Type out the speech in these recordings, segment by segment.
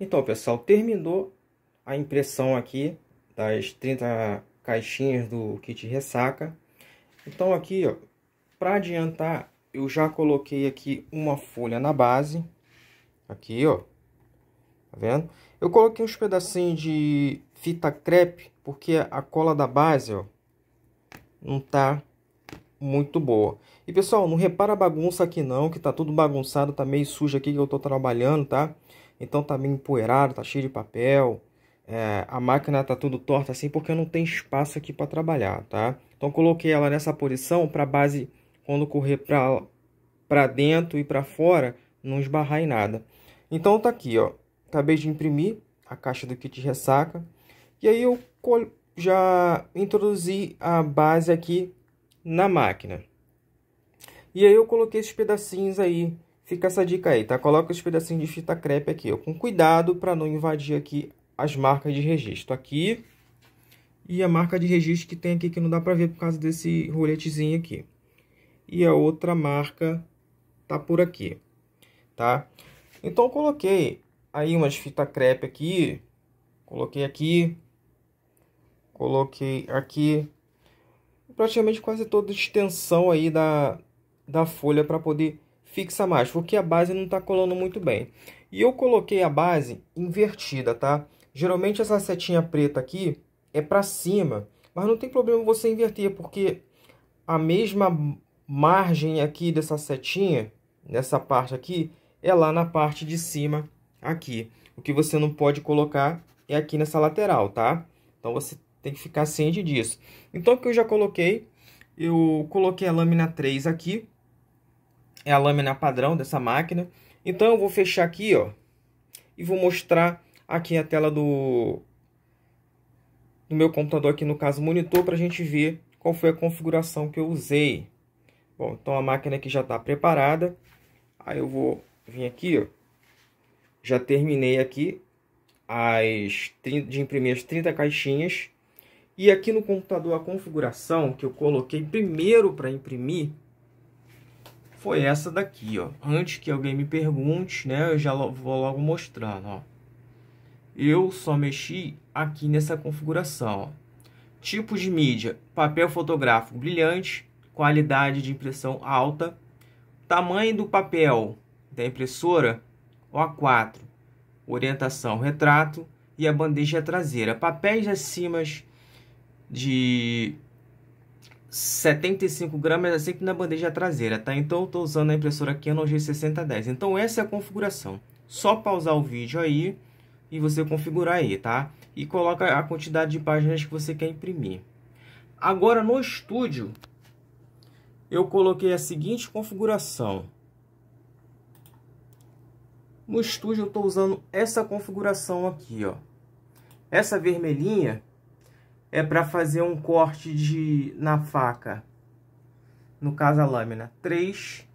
Então, pessoal, terminou a impressão aqui das 30 caixinhas do kit ressaca. Então, aqui, ó, para adiantar, eu já coloquei aqui uma folha na base. Aqui, ó. Tá vendo? Eu coloquei uns pedacinhos de fita crepe, porque a cola da base, ó, não tá muito boa. E pessoal, não repara a bagunça aqui não, que tá tudo bagunçado, tá meio sujo aqui que eu tô trabalhando, tá? então tá meio empoeirado, tá cheio de papel, é, a máquina tá tudo torta assim porque não tem espaço aqui para trabalhar, tá? Então coloquei ela nessa posição para base quando correr para para dentro e para fora não esbarrar em nada. Então tá aqui, ó. Acabei de imprimir a caixa do kit ressaca e aí eu já introduzi a base aqui na máquina. E aí eu coloquei esses pedacinhos aí Fica essa dica aí, tá? Coloca os pedacinhos de fita crepe aqui, ó, com cuidado para não invadir aqui as marcas de registro. Aqui e a marca de registro que tem aqui que não dá para ver por causa desse roletezinho aqui. E a outra marca tá por aqui, tá? Então coloquei aí umas fita crepe aqui, coloquei aqui, coloquei aqui, praticamente quase toda a extensão aí da, da folha para poder fixa mais, porque a base não está colando muito bem. E eu coloquei a base invertida, tá? Geralmente essa setinha preta aqui é para cima, mas não tem problema você inverter, porque a mesma margem aqui dessa setinha, nessa parte aqui, é lá na parte de cima aqui. O que você não pode colocar é aqui nessa lateral, tá? Então você tem que ficar ciente disso. Então, o que eu já coloquei, eu coloquei a lâmina 3 aqui, é a lâmina padrão dessa máquina. Então eu vou fechar aqui, ó, e vou mostrar aqui a tela do, do meu computador, aqui no caso monitor, para a gente ver qual foi a configuração que eu usei. Bom, então a máquina aqui já está preparada. Aí eu vou vir aqui, ó, já terminei aqui as de imprimir as 30 caixinhas. E aqui no computador a configuração que eu coloquei primeiro para imprimir foi essa daqui, ó. Antes que alguém me pergunte, né, eu já vou logo mostrando, ó. Eu só mexi aqui nessa configuração, ó. de mídia, papel fotográfico brilhante, qualidade de impressão alta, tamanho do papel da impressora, A4, orientação retrato e a bandeja traseira. Papéis acima de 75 gramas é sempre na bandeja traseira, tá? Então eu estou usando a impressora Canon G6010. Então essa é a configuração. Só pausar o vídeo aí e você configurar aí, tá? E coloca a quantidade de páginas que você quer imprimir. Agora no estúdio, eu coloquei a seguinte configuração. No estúdio eu estou usando essa configuração aqui, ó. Essa vermelhinha é para fazer um corte de na faca, no caso a lâmina 3,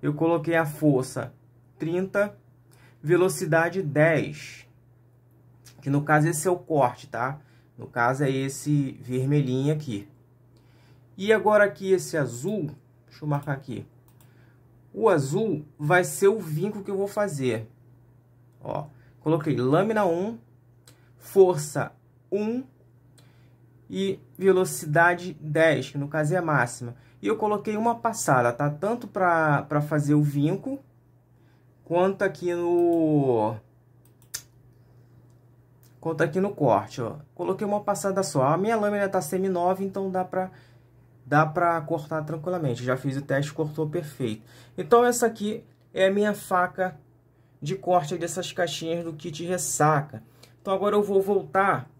eu coloquei a força 30, velocidade 10, que no caso esse é o corte, tá? No caso é esse vermelhinho aqui. E agora aqui esse azul, deixa eu marcar aqui. O azul vai ser o vinco que eu vou fazer. Ó, coloquei lâmina 1, força 1, e velocidade 10, que no caso é a máxima. E eu coloquei uma passada, tá? Tanto para fazer o vinco, quanto aqui no... Quanto aqui no corte, ó. Coloquei uma passada só. A minha lâmina tá semi-nova, então dá pra, dá pra cortar tranquilamente. Já fiz o teste, cortou perfeito. Então, essa aqui é a minha faca de corte dessas caixinhas do kit ressaca. Então, agora eu vou voltar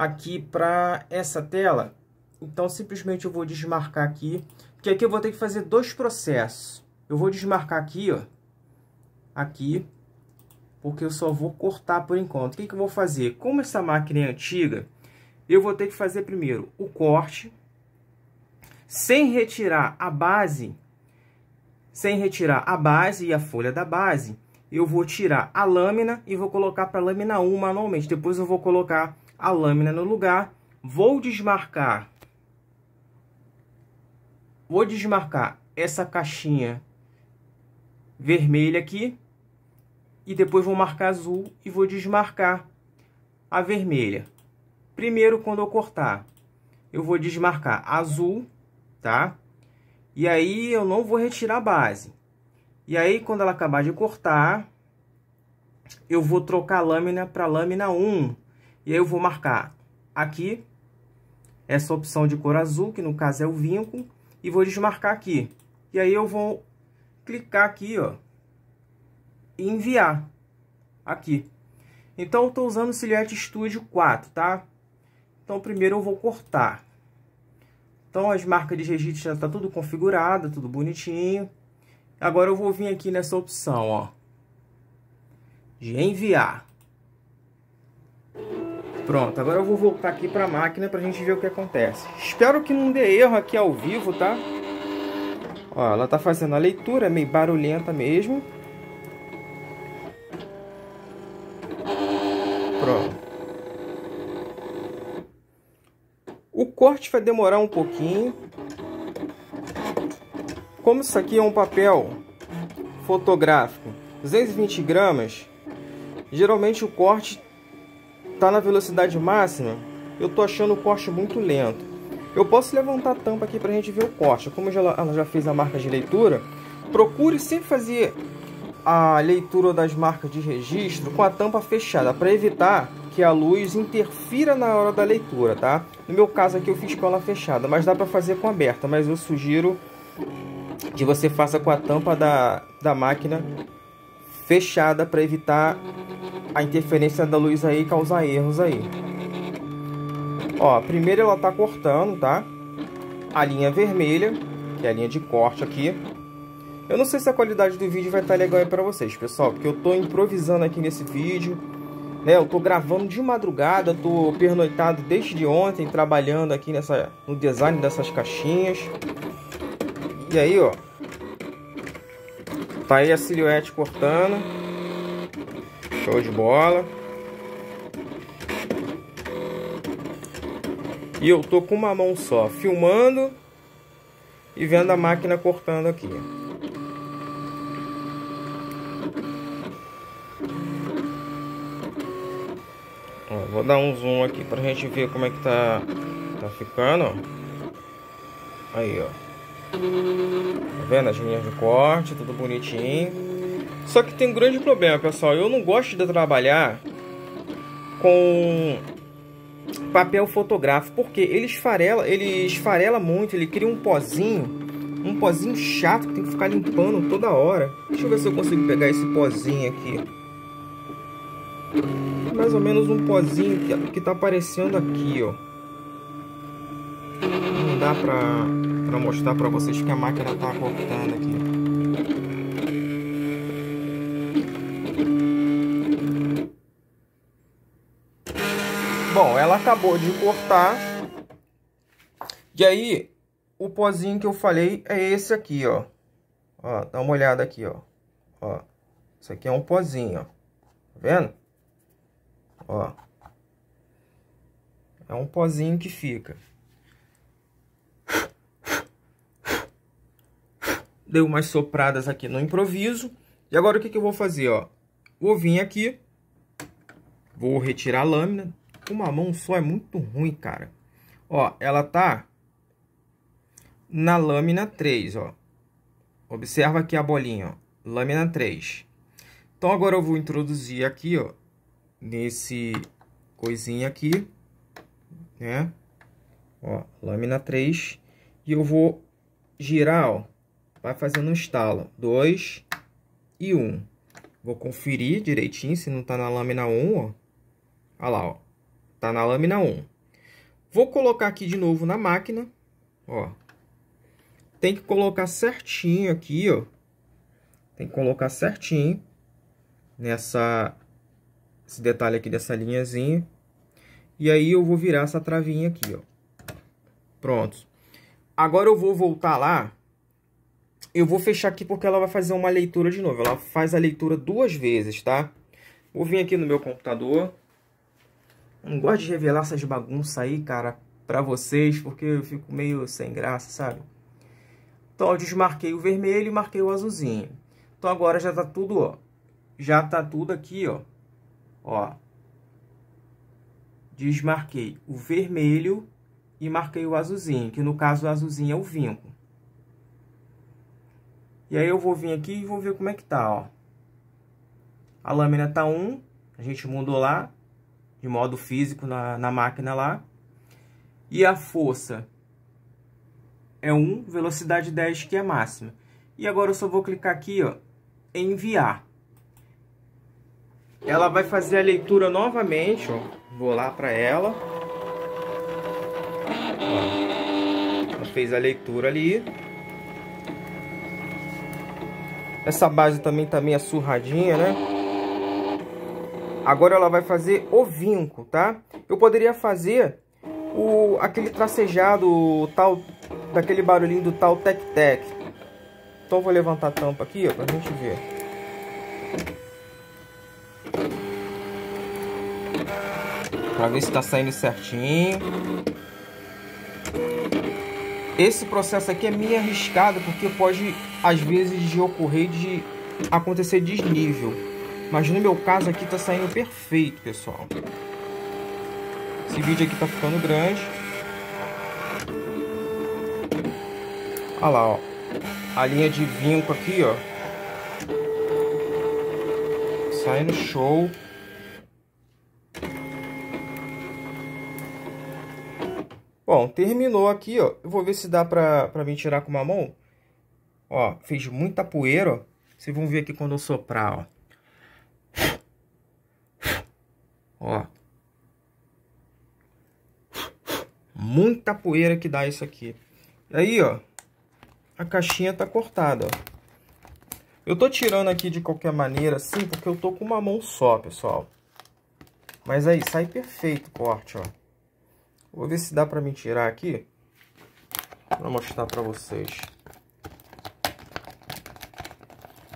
aqui para essa tela. Então, simplesmente eu vou desmarcar aqui, porque aqui eu vou ter que fazer dois processos. Eu vou desmarcar aqui, ó, aqui, porque eu só vou cortar por enquanto. O que, que eu vou fazer? Como essa máquina é antiga, eu vou ter que fazer primeiro o corte, sem retirar a base, sem retirar a base e a folha da base, eu vou tirar a lâmina e vou colocar para a lâmina 1 manualmente. Depois eu vou colocar a lâmina no lugar. Vou desmarcar. Vou desmarcar essa caixinha vermelha aqui. E depois vou marcar azul e vou desmarcar a vermelha. Primeiro, quando eu cortar, eu vou desmarcar azul, tá? E aí eu não vou retirar a base. E aí, quando ela acabar de cortar, eu vou trocar a lâmina para lâmina 1, e aí eu vou marcar aqui essa opção de cor azul, que no caso é o vínculo, e vou desmarcar aqui. E aí eu vou clicar aqui, ó, e enviar aqui. Então, eu estou usando o Silhouette Studio 4, tá? Então, primeiro eu vou cortar. Então, as marcas de registro já está tudo configurada, tudo bonitinho. Agora, eu vou vir aqui nessa opção, ó, de enviar. Pronto, agora eu vou voltar aqui para a máquina para a gente ver o que acontece. Espero que não dê erro aqui ao vivo, tá? Ó, ela tá fazendo a leitura, é meio barulhenta mesmo. Pronto. O corte vai demorar um pouquinho. Como isso aqui é um papel fotográfico, 220 gramas, geralmente o corte tá na velocidade máxima, eu tô achando o corte muito lento. Eu posso levantar a tampa aqui para a gente ver o corte. Como já, ela já fez a marca de leitura, procure sempre fazer a leitura das marcas de registro com a tampa fechada para evitar que a luz interfira na hora da leitura, tá? No meu caso aqui eu fiz com ela fechada, mas dá para fazer com aberta, mas eu sugiro que você faça com a tampa da, da máquina fechada para evitar a interferência da luz aí causar erros aí. Ó, primeiro ela tá cortando, tá? A linha vermelha, que é a linha de corte aqui. Eu não sei se a qualidade do vídeo vai estar tá legal aí pra vocês, pessoal, porque eu tô improvisando aqui nesse vídeo. Né, eu tô gravando de madrugada, tô pernoitado desde ontem, trabalhando aqui nessa, no design dessas caixinhas. E aí, ó. Tá aí a silhuete cortando. Show de bola. E eu tô com uma mão só, filmando e vendo a máquina cortando aqui. vou dar um zoom aqui pra gente ver como é que tá, tá ficando, Aí, ó. Tá vendo as linhas de corte, tudo bonitinho. Só que tem um grande problema, pessoal. Eu não gosto de trabalhar com papel fotográfico, porque ele esfarela, ele esfarela muito, ele cria um pozinho, um pozinho chato que tem que ficar limpando toda hora. Deixa eu ver se eu consigo pegar esse pozinho aqui. Mais ou menos um pozinho que, que tá aparecendo aqui, ó. Não dá pra, pra mostrar pra vocês que a máquina tá cortando aqui. acabou de cortar. E aí, o pozinho que eu falei é esse aqui, ó. Ó, dá uma olhada aqui, ó. Ó, isso aqui é um pozinho, ó. Tá vendo? Ó. É um pozinho que fica. Dei umas sopradas aqui no improviso. E agora o que, que eu vou fazer, ó? Vou vir aqui, vou retirar a lâmina, uma mão só é muito ruim, cara. Ó, ela tá na lâmina 3, ó. Observa aqui a bolinha, ó. Lâmina 3. Então, agora eu vou introduzir aqui, ó. Nesse coisinha aqui, né? Ó, lâmina 3. E eu vou girar, ó. Vai fazendo um estalo. 2 e 1. Um. Vou conferir direitinho se não tá na lâmina 1, ó. Olha lá, ó. Tá na lâmina 1. Vou colocar aqui de novo na máquina, ó. Tem que colocar certinho aqui, ó. Tem que colocar certinho nessa esse detalhe aqui dessa linhazinha. E aí eu vou virar essa travinha aqui, ó. Pronto. Agora eu vou voltar lá. Eu vou fechar aqui porque ela vai fazer uma leitura de novo. Ela faz a leitura duas vezes, tá? Vou vir aqui no meu computador não gosto de revelar essas bagunças aí, cara, pra vocês, porque eu fico meio sem graça, sabe? Então, eu desmarquei o vermelho e marquei o azulzinho. Então, agora já tá tudo, ó. Já tá tudo aqui, ó. Ó. Desmarquei o vermelho e marquei o azulzinho, que no caso o azulzinho é o vinco. E aí eu vou vir aqui e vou ver como é que tá, ó. A lâmina tá 1, a gente mudou lá de modo físico na, na máquina lá. E a força é 1, velocidade 10, que é máxima. E agora eu só vou clicar aqui ó, em enviar. Ela vai fazer a leitura novamente, ó. vou lá para ela. Ó, ela fez a leitura ali. Essa base também tá meio surradinha, né? Agora ela vai fazer o vinco, tá? Eu poderia fazer o aquele tracejado tal daquele barulhinho do tal tec tec. Então vou levantar a tampa aqui, ó, pra gente ver. Pra ver se tá saindo certinho. Esse processo aqui é meio arriscado porque pode às vezes de ocorrer de acontecer desnível. Mas no meu caso aqui tá saindo perfeito, pessoal. Esse vídeo aqui tá ficando grande. Olha lá, ó. A linha de vinco aqui, ó. Saindo show. Bom, terminou aqui, ó. Eu vou ver se dá pra, pra mim tirar com uma mão. Ó, fez muita poeira, ó. Vocês vão ver aqui quando eu soprar, ó. Ó. Muita poeira que dá isso aqui. Aí, ó. A caixinha tá cortada, ó. Eu tô tirando aqui de qualquer maneira, assim, porque eu tô com uma mão só, pessoal. Mas aí, sai perfeito o corte, ó. Vou ver se dá pra me tirar aqui. Pra mostrar pra vocês.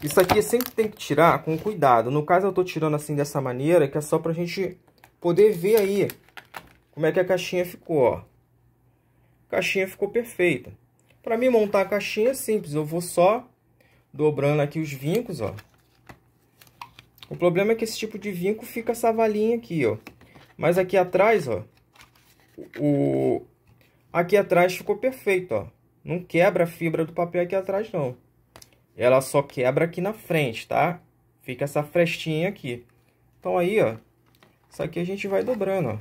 Isso aqui sempre tem que tirar com cuidado. No caso, eu estou tirando assim dessa maneira, que é só para a gente poder ver aí como é que a caixinha ficou, ó. A caixinha ficou perfeita. Para mim montar a caixinha é simples, eu vou só dobrando aqui os vincos, ó. O problema é que esse tipo de vinco fica essa valinha aqui, ó. Mas aqui atrás, ó, o aqui atrás ficou perfeito, ó. Não quebra a fibra do papel aqui atrás não ela só quebra aqui na frente, tá? Fica essa frestinha aqui. Então aí, ó, isso aqui a gente vai dobrando,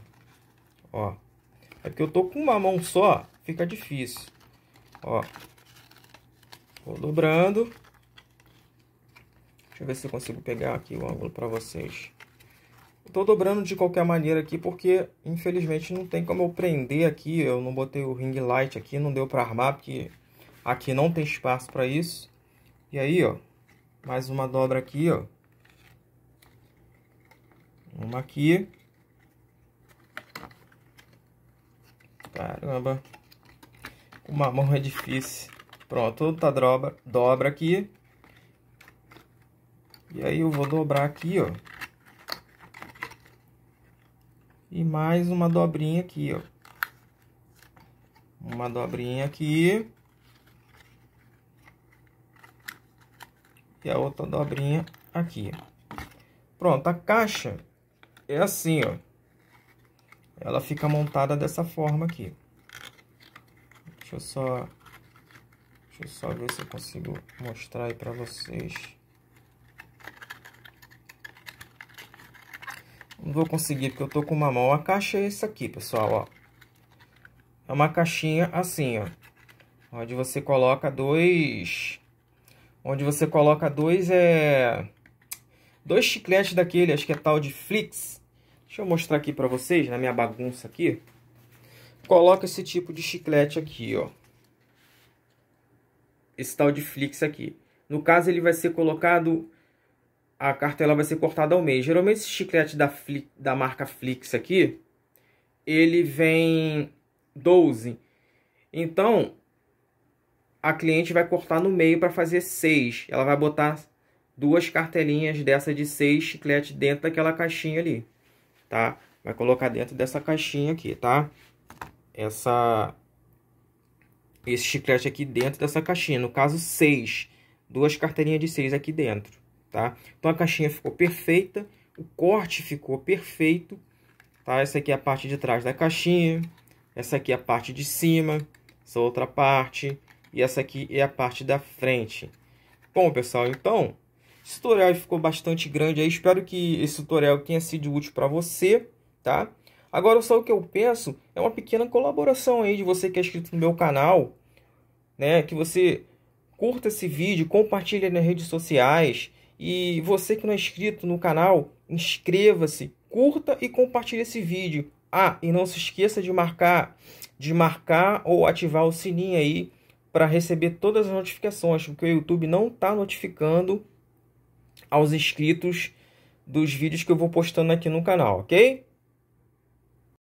ó. ó. É porque eu tô com uma mão só, fica difícil. Ó. Vou dobrando. Deixa eu ver se eu consigo pegar aqui o ângulo para vocês. Estou dobrando de qualquer maneira aqui, porque infelizmente não tem como eu prender aqui. Eu não botei o ring light aqui, não deu para armar, porque aqui não tem espaço para isso. E aí, ó, mais uma dobra aqui, ó. Uma aqui. Caramba. Uma mão é difícil. Pronto, outra dobra, dobra aqui. E aí eu vou dobrar aqui, ó. E mais uma dobrinha aqui, ó. Uma dobrinha aqui. e a outra dobrinha aqui. Pronto, a caixa é assim, ó. Ela fica montada dessa forma aqui. Deixa eu só... Deixa eu só ver se eu consigo mostrar aí pra vocês. Não vou conseguir porque eu tô com uma mão. A caixa é isso aqui, pessoal, ó. É uma caixinha assim, ó. Onde você coloca dois onde você coloca dois é dois chicletes daquele, acho que é tal de Flix. Deixa eu mostrar aqui para vocês, na minha bagunça aqui. Coloca esse tipo de chiclete aqui, ó. Esse tal de Flix aqui. No caso, ele vai ser colocado... A cartela vai ser cortada ao meio. Geralmente, esse chiclete da, da marca Flix aqui, ele vem 12. Então, a cliente vai cortar no meio para fazer seis. Ela vai botar duas cartelinhas dessa de seis chiclete dentro daquela caixinha ali, tá? Vai colocar dentro dessa caixinha aqui, tá? Essa esse chiclete aqui dentro dessa caixinha, no caso seis, duas carteirinhas de seis aqui dentro, tá? Então a caixinha ficou perfeita, o corte ficou perfeito, tá? Essa aqui é a parte de trás da caixinha, essa aqui é a parte de cima, essa outra parte, e essa aqui é a parte da frente. Bom, pessoal, então, esse tutorial ficou bastante grande aí. Espero que esse tutorial tenha sido útil para você, tá? Agora, só o que eu penso é uma pequena colaboração aí de você que é inscrito no meu canal, né? Que você curta esse vídeo, compartilhe nas redes sociais. E você que não é inscrito no canal, inscreva-se, curta e compartilhe esse vídeo. Ah, e não se esqueça de marcar, de marcar ou ativar o sininho aí para receber todas as notificações, porque o YouTube não está notificando aos inscritos dos vídeos que eu vou postando aqui no canal, ok?